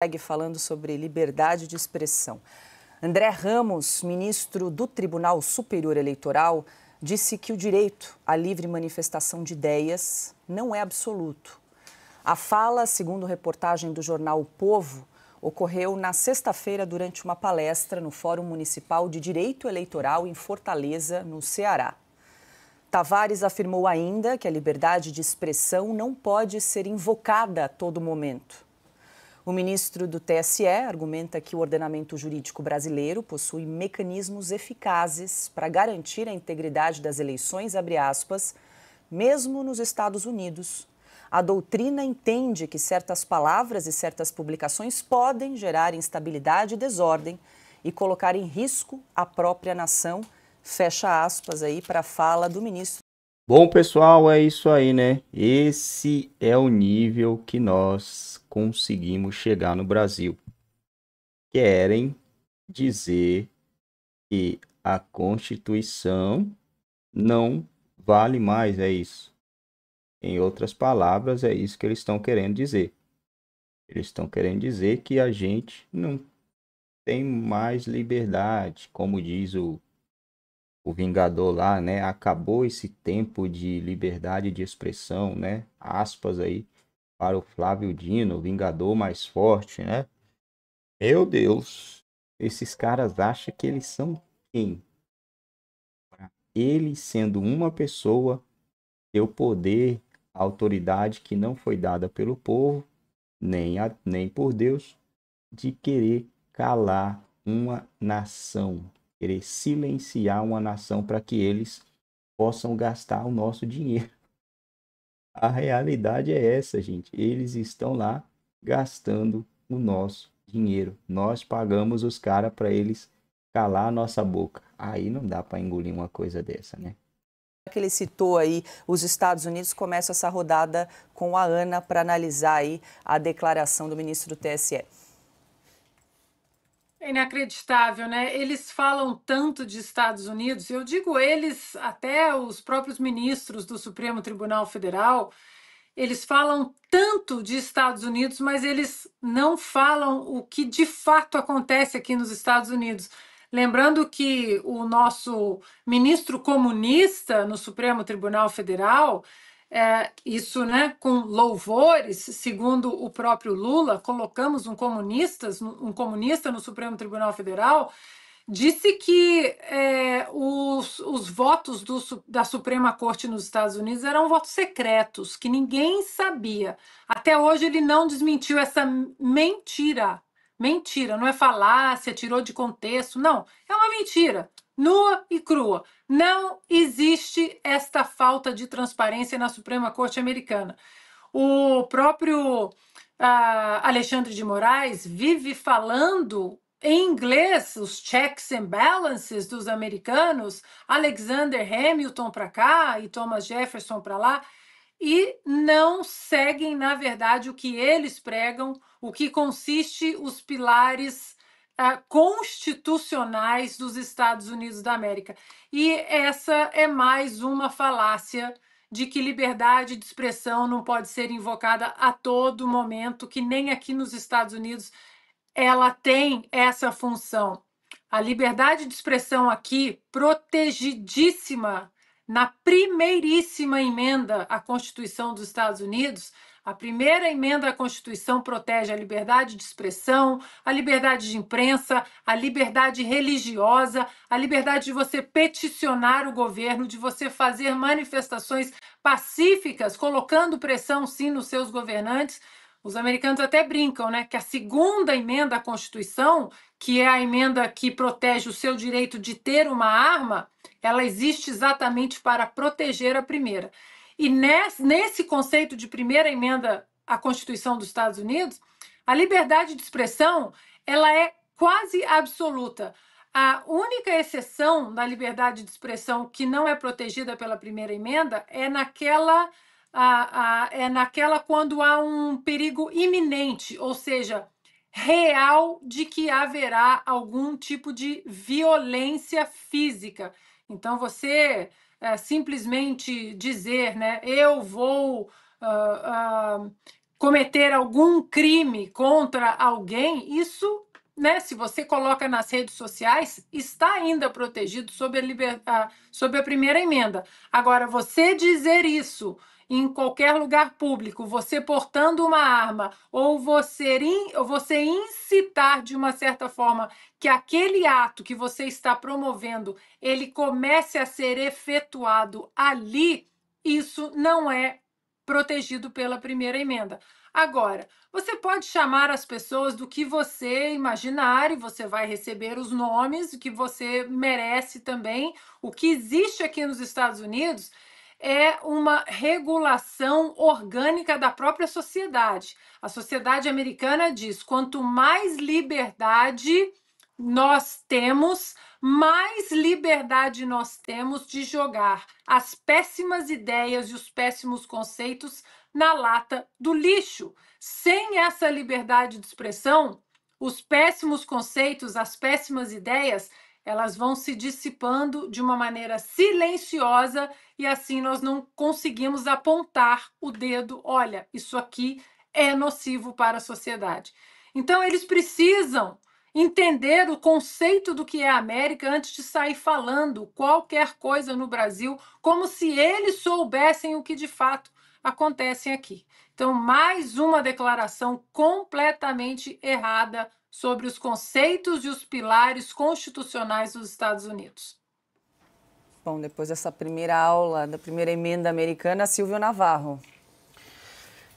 segue falando sobre liberdade de expressão. André Ramos, ministro do Tribunal Superior Eleitoral, disse que o direito à livre manifestação de ideias não é absoluto. A fala, segundo reportagem do jornal O Povo, ocorreu na sexta-feira durante uma palestra no Fórum Municipal de Direito Eleitoral em Fortaleza, no Ceará. Tavares afirmou ainda que a liberdade de expressão não pode ser invocada a todo momento o ministro do TSE argumenta que o ordenamento jurídico brasileiro possui mecanismos eficazes para garantir a integridade das eleições, aspas, mesmo nos Estados Unidos. A doutrina entende que certas palavras e certas publicações podem gerar instabilidade e desordem e colocar em risco a própria nação. Fecha aspas aí para a fala do ministro Bom, pessoal, é isso aí, né? Esse é o nível que nós conseguimos chegar no Brasil. Querem dizer que a Constituição não vale mais, é isso. Em outras palavras, é isso que eles estão querendo dizer. Eles estão querendo dizer que a gente não tem mais liberdade, como diz o o Vingador lá, né? Acabou esse tempo de liberdade de expressão, né? Aspas aí para o Flávio Dino, o Vingador mais forte, né? Meu Deus, esses caras acham que eles são quem? Ele sendo uma pessoa, ter o poder, a autoridade que não foi dada pelo povo, nem, a, nem por Deus, de querer calar uma nação, querer silenciar uma nação para que eles possam gastar o nosso dinheiro. A realidade é essa, gente. Eles estão lá gastando o nosso dinheiro. Nós pagamos os caras para eles calar a nossa boca. Aí não dá para engolir uma coisa dessa, né? É que ele citou aí, os Estados Unidos começam essa rodada com a ANA para analisar aí a declaração do ministro do TSE inacreditável, né? Eles falam tanto de Estados Unidos, eu digo eles, até os próprios ministros do Supremo Tribunal Federal, eles falam tanto de Estados Unidos, mas eles não falam o que de fato acontece aqui nos Estados Unidos. Lembrando que o nosso ministro comunista no Supremo Tribunal Federal é, isso né, com louvores, segundo o próprio Lula, colocamos um comunista, um comunista no Supremo Tribunal Federal, disse que é, os, os, votos do, da Suprema Corte nos Estados Unidos eram votos secretos, que ninguém sabia. Até hoje ele não desmentiu essa mentira. Mentira, não é falácia, tirou de contexto, não, é uma mentira nua e crua. Não existe esta falta de transparência na Suprema Corte Americana. O próprio ah, Alexandre de Moraes vive falando em inglês os checks and balances dos americanos, Alexander Hamilton para cá e Thomas Jefferson para lá, e não seguem, na verdade, o que eles pregam, o que consiste os pilares uh, constitucionais dos Estados Unidos da América. E essa é mais uma falácia de que liberdade de expressão não pode ser invocada a todo momento, que nem aqui nos Estados Unidos ela tem essa função. A liberdade de expressão aqui, protegidíssima na primeiríssima emenda à Constituição dos Estados Unidos, a primeira emenda à Constituição protege a liberdade de expressão, a liberdade de imprensa, a liberdade religiosa, a liberdade de você peticionar o governo, de você fazer manifestações pacíficas, colocando pressão sim nos seus governantes. Os americanos até brincam, né, que a segunda emenda à Constituição, que é a emenda que protege o seu direito de ter uma arma, ela existe exatamente para proteger a primeira. E nesse conceito de primeira emenda à Constituição dos Estados Unidos, a liberdade de expressão ela é quase absoluta. A única exceção da liberdade de expressão que não é protegida pela primeira emenda é naquela a, a, é naquela quando há um perigo iminente, ou seja, real de que haverá algum tipo de violência física. Então você é, simplesmente dizer, né, eu vou uh, uh, cometer algum crime contra alguém, isso, né, se você coloca nas redes sociais, está ainda protegido sob a, liber... uh, sob a primeira emenda. Agora, você dizer isso em qualquer lugar público, você portando uma arma ou você, in, você incitar de uma certa forma que aquele ato que você está promovendo ele comece a ser efetuado ali, isso não é protegido pela primeira emenda. Agora, você pode chamar as pessoas do que você imaginar e você vai receber os nomes que você merece também. O que existe aqui nos Estados Unidos é uma regulação orgânica da própria sociedade. A sociedade americana diz: quanto mais liberdade nós temos, mais liberdade nós temos de jogar as péssimas ideias e os péssimos conceitos na lata do lixo. Sem essa liberdade de expressão, os péssimos conceitos, as péssimas ideias elas vão se dissipando de uma maneira silenciosa e assim nós não conseguimos apontar o dedo, olha, isso aqui é nocivo para a sociedade. Então eles precisam entender o conceito do que é a América antes de sair falando qualquer coisa no Brasil, como se eles soubessem o que de fato acontece aqui. Então, mais uma declaração completamente errada sobre os conceitos e os pilares constitucionais dos Estados Unidos. Bom, depois dessa primeira aula da primeira emenda americana, Silvio Navarro.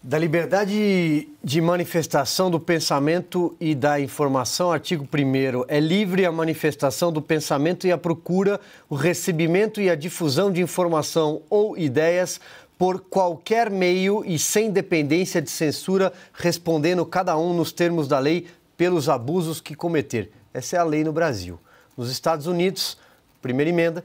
Da liberdade de manifestação do pensamento e da informação, artigo 1 é livre a manifestação do pensamento e a procura, o recebimento e a difusão de informação ou ideias por qualquer meio e sem dependência de censura, respondendo cada um nos termos da lei pelos abusos que cometer. Essa é a lei no Brasil. Nos Estados Unidos, primeira emenda,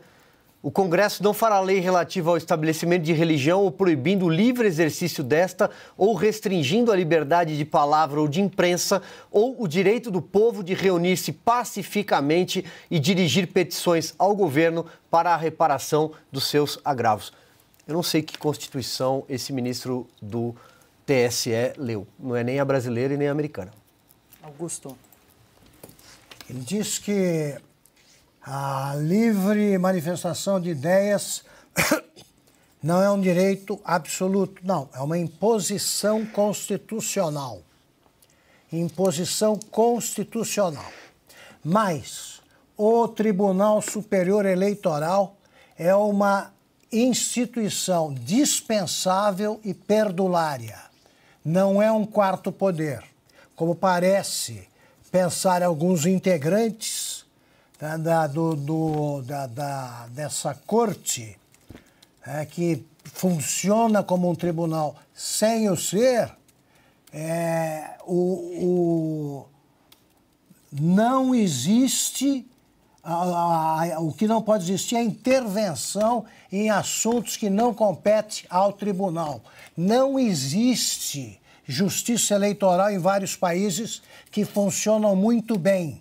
o Congresso não fará lei relativa ao estabelecimento de religião ou proibindo o livre exercício desta ou restringindo a liberdade de palavra ou de imprensa ou o direito do povo de reunir-se pacificamente e dirigir petições ao governo para a reparação dos seus agravos. Eu não sei que constituição esse ministro do TSE leu, não é nem a brasileira e nem a americana. Augusto. Ele diz que a livre manifestação de ideias não é um direito absoluto, não, é uma imposição constitucional. Imposição constitucional. Mas o Tribunal Superior Eleitoral é uma instituição dispensável e perdulária. Não é um quarto poder como parece pensar alguns integrantes né, da, do, do, da, da, dessa corte é, que funciona como um tribunal sem o ser, é, o, o, não existe. o que não pode existir é intervenção em assuntos que não compete ao tribunal. Não existe justiça eleitoral em vários países que funcionam muito bem.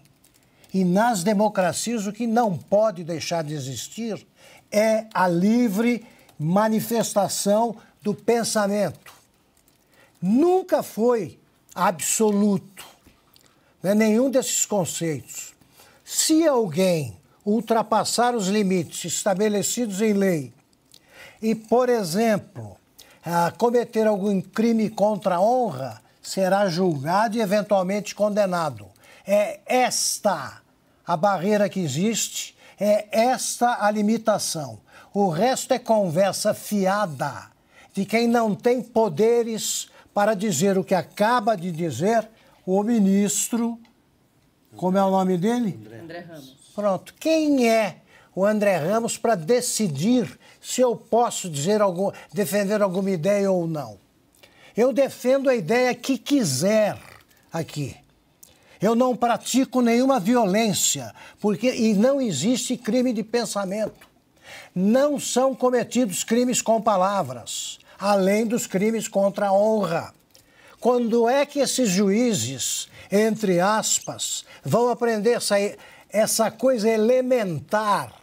E nas democracias, o que não pode deixar de existir é a livre manifestação do pensamento. Nunca foi absoluto né, nenhum desses conceitos. Se alguém ultrapassar os limites estabelecidos em lei e, por exemplo, ah, cometer algum crime contra a honra, será julgado e eventualmente condenado. É esta a barreira que existe, é esta a limitação. O resto é conversa fiada de quem não tem poderes para dizer o que acaba de dizer o ministro, como é o nome dele? André Ramos. Pronto. Quem é o André Ramos para decidir se eu posso dizer algum, defender alguma ideia ou não. Eu defendo a ideia que quiser aqui. Eu não pratico nenhuma violência, porque e não existe crime de pensamento. Não são cometidos crimes com palavras, além dos crimes contra a honra. Quando é que esses juízes, entre aspas, vão aprender essa, essa coisa elementar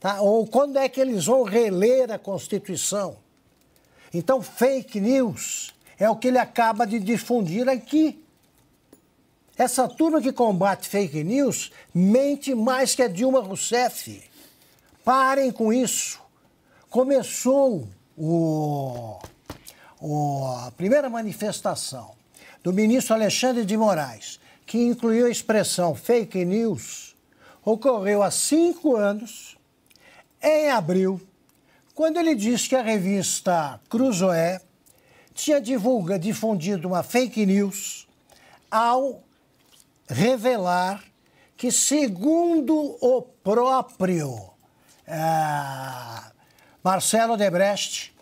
Tá? Ou quando é que eles vão reler a Constituição? Então, fake news é o que ele acaba de difundir aqui. Essa turma que combate fake news mente mais que a Dilma Rousseff. Parem com isso. Começou o, o, a primeira manifestação do ministro Alexandre de Moraes, que incluiu a expressão fake news, ocorreu há cinco anos em abril, quando ele disse que a revista Cruzoé tinha divulga, difundido uma fake news ao revelar que, segundo o próprio ah, Marcelo Debrecht,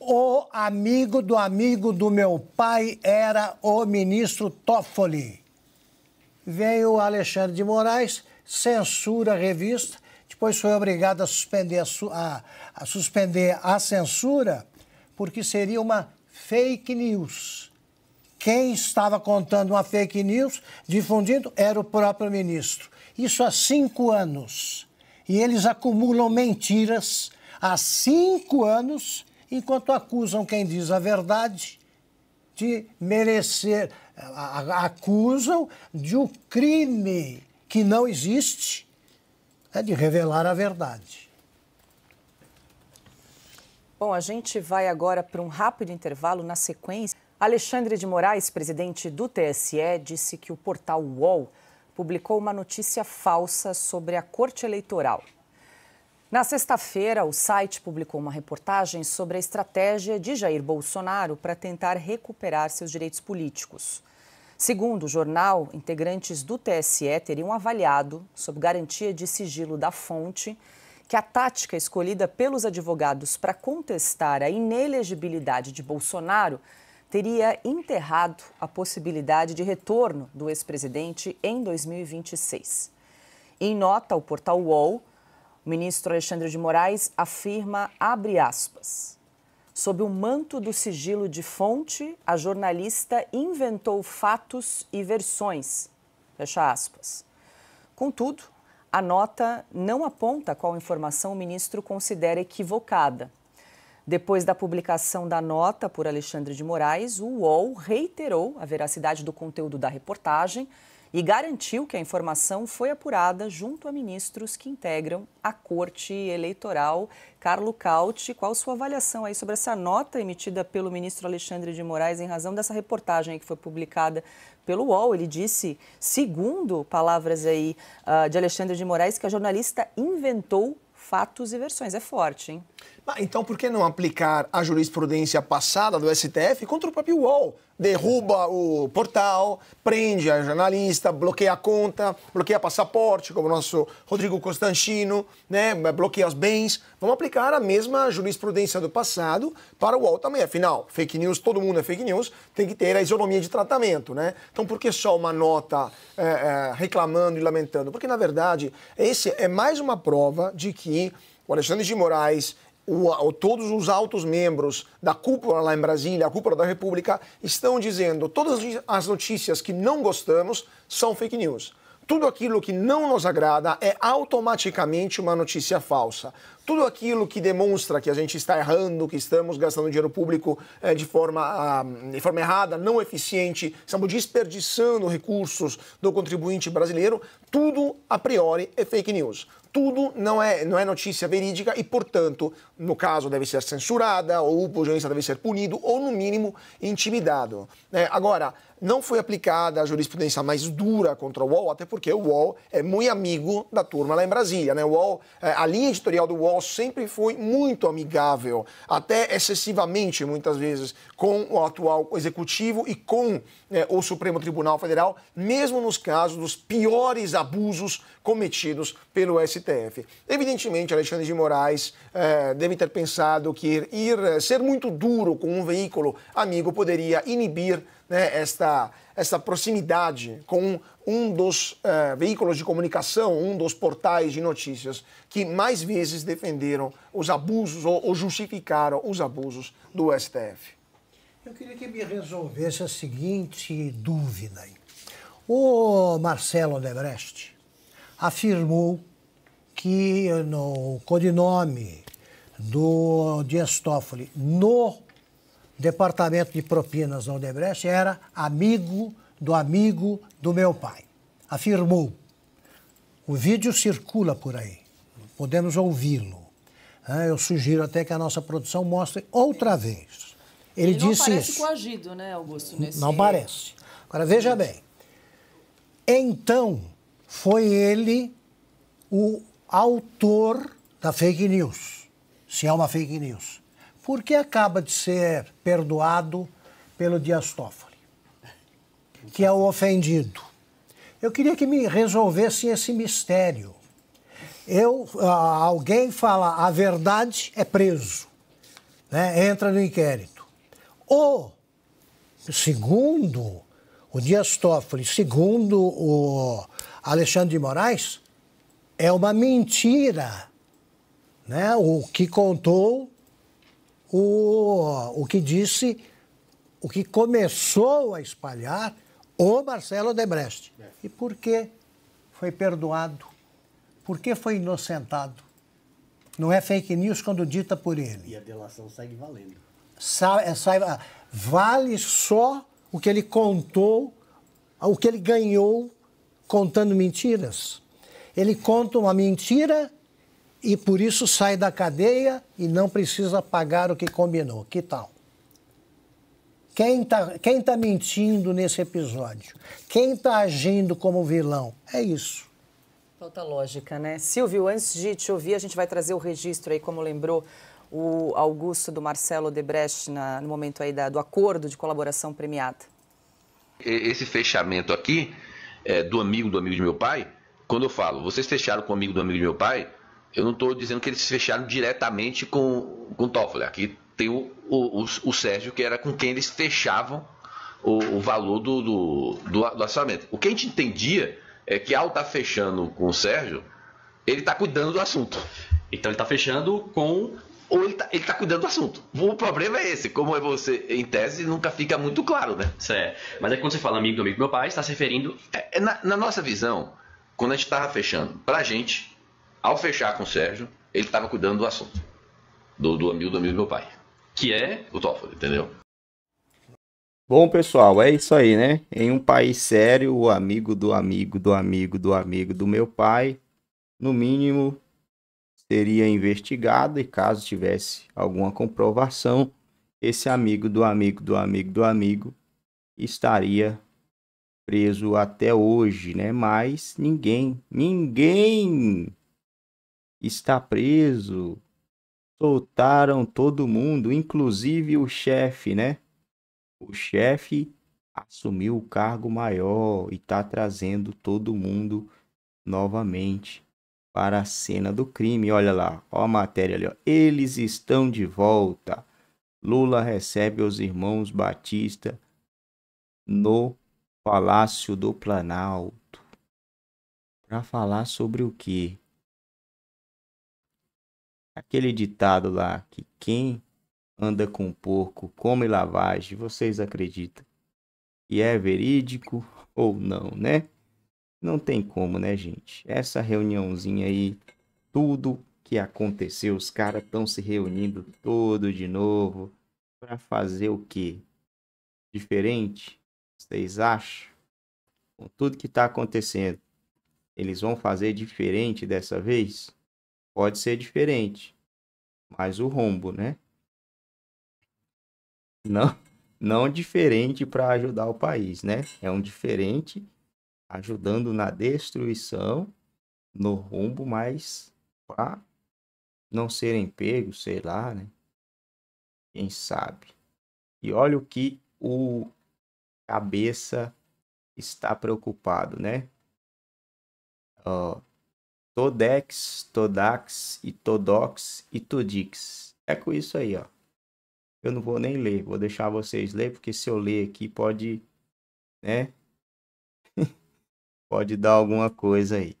o amigo do amigo do meu pai era o ministro Toffoli. Veio o Alexandre de Moraes, censura a revista depois foi obrigado a suspender a, a, a suspender a censura, porque seria uma fake news. Quem estava contando uma fake news, difundindo, era o próprio ministro. Isso há cinco anos. E eles acumulam mentiras há cinco anos, enquanto acusam quem diz a verdade de merecer, acusam de um crime que não existe é de revelar a verdade. Bom, a gente vai agora para um rápido intervalo na sequência. Alexandre de Moraes, presidente do TSE, disse que o portal UOL publicou uma notícia falsa sobre a Corte Eleitoral. Na sexta-feira, o site publicou uma reportagem sobre a estratégia de Jair Bolsonaro para tentar recuperar seus direitos políticos. Segundo o jornal, integrantes do TSE teriam avaliado, sob garantia de sigilo da fonte, que a tática escolhida pelos advogados para contestar a inelegibilidade de Bolsonaro teria enterrado a possibilidade de retorno do ex-presidente em 2026. Em nota, o portal UOL, o ministro Alexandre de Moraes afirma, abre aspas, Sob o manto do sigilo de fonte, a jornalista inventou fatos e versões. Fecha aspas. Contudo, a nota não aponta qual informação o ministro considera equivocada. Depois da publicação da nota por Alexandre de Moraes, o UOL reiterou a veracidade do conteúdo da reportagem e garantiu que a informação foi apurada junto a ministros que integram a Corte Eleitoral. Carlo Cauti, qual sua avaliação aí sobre essa nota emitida pelo ministro Alexandre de Moraes em razão dessa reportagem que foi publicada pelo UOL? Ele disse, segundo palavras aí ah, de Alexandre de Moraes, que a jornalista inventou fatos e versões. É forte, hein? Ah, então por que não aplicar a jurisprudência passada do STF contra o próprio UOL? Derruba o portal, prende a jornalista, bloqueia a conta, bloqueia passaporte, como o nosso Rodrigo Constantino, né? bloqueia os bens. Vamos aplicar a mesma jurisprudência do passado para o UOL também. Afinal, fake news, todo mundo é fake news, tem que ter a isonomia de tratamento. né? Então por que só uma nota é, é, reclamando e lamentando? Porque, na verdade, esse é mais uma prova de que o Alexandre de Moraes o, todos os altos membros da cúpula lá em Brasília, a cúpula da República, estão dizendo todas as notícias que não gostamos são fake news. Tudo aquilo que não nos agrada é automaticamente uma notícia falsa tudo aquilo que demonstra que a gente está errando, que estamos gastando dinheiro público é, de, forma, ah, de forma errada, não eficiente, estamos desperdiçando recursos do contribuinte brasileiro, tudo a priori é fake news tudo não é, não é notícia verídica e, portanto, no caso, deve ser censurada, ou o juiz deve ser punido, ou, no mínimo, intimidado. É, agora, não foi aplicada a jurisprudência mais dura contra o UOL, até porque o UOL é muito amigo da turma lá em Brasília. Né? O UOL, é, a linha editorial do UOL sempre foi muito amigável, até excessivamente, muitas vezes, com o atual executivo e com é, o Supremo Tribunal Federal, mesmo nos casos dos piores abusos cometidos pelo STF. Evidentemente, Alexandre de Moraes é, deve ter pensado que ir é, ser muito duro com um veículo amigo poderia inibir né, esta, esta proximidade com um dos uh, veículos de comunicação, um dos portais de notícias que mais vezes defenderam os abusos ou, ou justificaram os abusos do STF. Eu queria que me resolvesse a seguinte dúvida. Aí. O Marcelo Debrecht afirmou que no codinome do Dias Toffoli no departamento de propinas na Odebrecht era amigo do amigo do meu pai. Afirmou. O vídeo circula por aí. Podemos ouvi-lo. Ah, eu sugiro até que a nossa produção mostre outra vez. Ele, Ele não disse parece isso. coagido, né, Augusto? Nesse... Não parece. Agora, veja bem. Então, foi ele o autor da fake news, se é uma fake news porque acaba de ser perdoado pelo Dias Toffoli, que é o ofendido. Eu queria que me resolvessem esse mistério. Eu, alguém fala a verdade é preso, né? entra no inquérito. Ou, segundo o Dias Toffoli, segundo o Alexandre de Moraes, é uma mentira né? o que contou o, o que disse, o que começou a espalhar o Marcelo Debrecht. É. E por que foi perdoado? Por que foi inocentado? Não é fake news quando dita por ele. E a delação segue valendo. Sa é, sai, ah, vale só o que ele contou, o que ele ganhou contando mentiras. Ele conta uma mentira e por isso sai da cadeia e não precisa pagar o que combinou. Que tal? Quem está quem tá mentindo nesse episódio? Quem está agindo como vilão? É isso. Falta lógica, né? Silvio, antes de te ouvir, a gente vai trazer o registro aí, como lembrou o Augusto do Marcelo Debrecht, na, no momento aí da, do acordo de colaboração premiada. Esse fechamento aqui, é, do amigo do amigo de meu pai, quando eu falo, vocês fecharam com o amigo do amigo de meu pai, eu não estou dizendo que eles se fecharam diretamente com, com Toffoli. Aqui tem o, o, o, o Sérgio, que era com quem eles fechavam o, o valor do, do, do, do orçamento. O que a gente entendia é que ao estar tá fechando com o Sérgio, ele está cuidando do assunto. Então ele está fechando com. Ou ele está tá cuidando do assunto. O problema é esse, como é você, em tese, nunca fica muito claro, né? Certo. É. Mas é quando você fala amigo do amigo meu pai, está se referindo. É, é, na, na, nossa visão, quando a gente estava fechando, para a gente, ao fechar com o Sérgio, ele estava cuidando do assunto, do, do amigo do amigo do meu pai, que é o Toffoli, entendeu? Bom, pessoal, é isso aí, né? Em um país sério, o amigo do amigo do amigo do amigo do meu pai, no mínimo, seria investigado e caso tivesse alguma comprovação, esse amigo do amigo do amigo do amigo estaria preso até hoje, né? Mas ninguém, ninguém está preso. Soltaram todo mundo, inclusive o chefe, né? O chefe assumiu o cargo maior e está trazendo todo mundo novamente para a cena do crime. Olha lá, ó a matéria ali, ó. Eles estão de volta. Lula recebe os irmãos Batista no Palácio do Planalto para falar sobre o quê? Aquele ditado lá que quem anda com porco come lavagem, vocês acreditam? E é verídico ou não, né? Não tem como, né, gente? Essa reuniãozinha aí, tudo que aconteceu, os caras estão se reunindo todo de novo para fazer o quê? Diferente? Vocês acham? Com tudo que está acontecendo, eles vão fazer diferente dessa vez? pode ser diferente. Mas o rombo, né? Não, não diferente para ajudar o país, né? É um diferente ajudando na destruição, no rombo, mas para não serem pegos, sei lá, né? Quem sabe? E olha o que o cabeça está preocupado, né? Uh, Todex, Todax e Todox e Todix. É com isso aí, ó. Eu não vou nem ler, vou deixar vocês ler, porque se eu ler aqui pode, né? pode dar alguma coisa aí.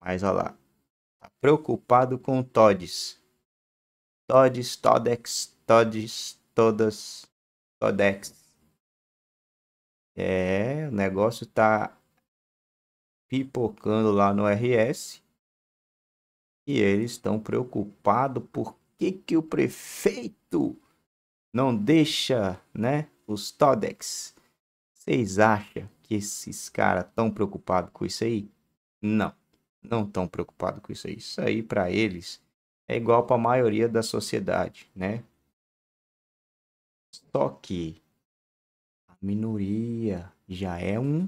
Mas olha lá. Tá preocupado com Todes. Todes, Todex, Todes, Todas, Todex. É, o negócio tá pipocando lá no RS. E eles estão preocupados por que, que o prefeito não deixa né, os TODEX. Vocês acham que esses caras estão preocupados com isso aí? Não, não estão preocupados com isso aí. Isso aí para eles é igual para a maioria da sociedade, né? Só que a minoria já é um,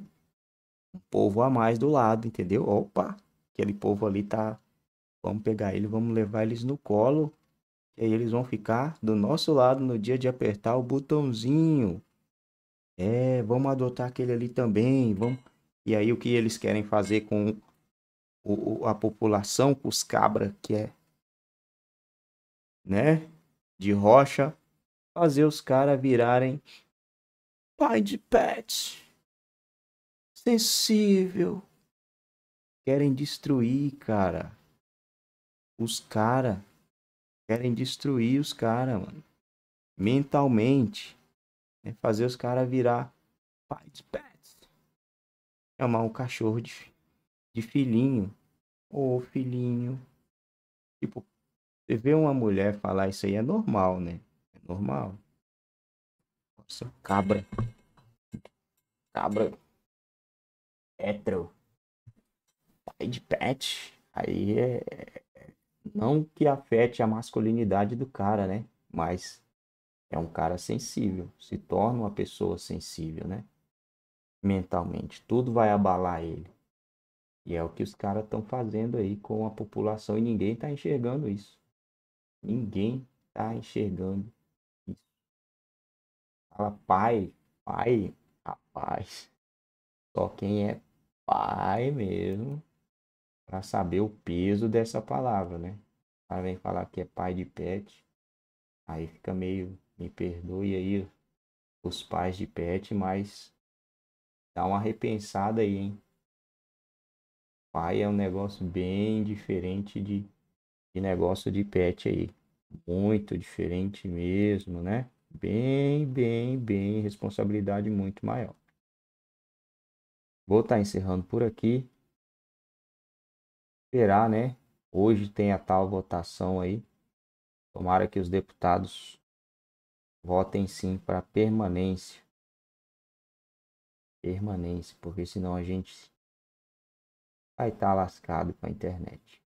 um povo a mais do lado, entendeu? Opa, aquele povo ali tá Vamos pegar ele, vamos levar eles no colo. E aí eles vão ficar do nosso lado no dia de apertar o botãozinho. É, vamos adotar aquele ali também. Vamos... E aí o que eles querem fazer com o, a população, com os cabras que é, né, de rocha, fazer os caras virarem pai de pet, sensível. Querem destruir, cara os caras querem destruir os caras, mano. Mentalmente. Né? Fazer os caras virar pai de pets. Chamar um cachorro de, de filhinho. Ô oh, filhinho. Tipo, você vê uma mulher falar isso aí é normal, né? É normal. Nossa, cabra. Cabra. Hétero. Pai de pet. Aí é, é não que afete a masculinidade do cara, né? Mas é um cara sensível, se torna uma pessoa sensível, né? Mentalmente, tudo vai abalar ele. E é o que os caras estão fazendo aí com a população e ninguém está enxergando isso. Ninguém está enxergando isso. Fala, pai, pai, rapaz. Só quem é pai mesmo para saber o peso dessa palavra, né? cara vem falar que é pai de pet, aí fica meio, me perdoe aí os pais de pet, mas dá uma repensada aí, hein? Pai é um negócio bem diferente de, de negócio de pet aí. Muito diferente mesmo, né? Bem, bem, bem, responsabilidade muito maior. Vou estar tá encerrando por aqui esperar, né? Hoje tem a tal votação aí. Tomara que os deputados votem sim para permanência. Permanência, porque senão a gente vai estar tá lascado com a internet.